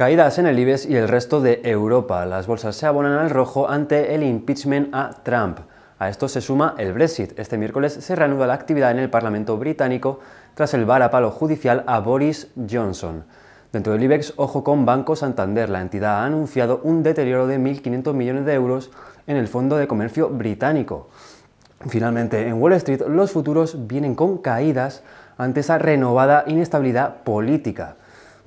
Caídas en el IBEX y el resto de Europa. Las bolsas se abonan al rojo ante el impeachment a Trump. A esto se suma el Brexit. Este miércoles se reanuda la actividad en el Parlamento británico tras el palo judicial a Boris Johnson. Dentro del IBEX, ojo con Banco Santander. La entidad ha anunciado un deterioro de 1.500 millones de euros en el Fondo de Comercio británico. Finalmente, en Wall Street, los futuros vienen con caídas ante esa renovada inestabilidad política.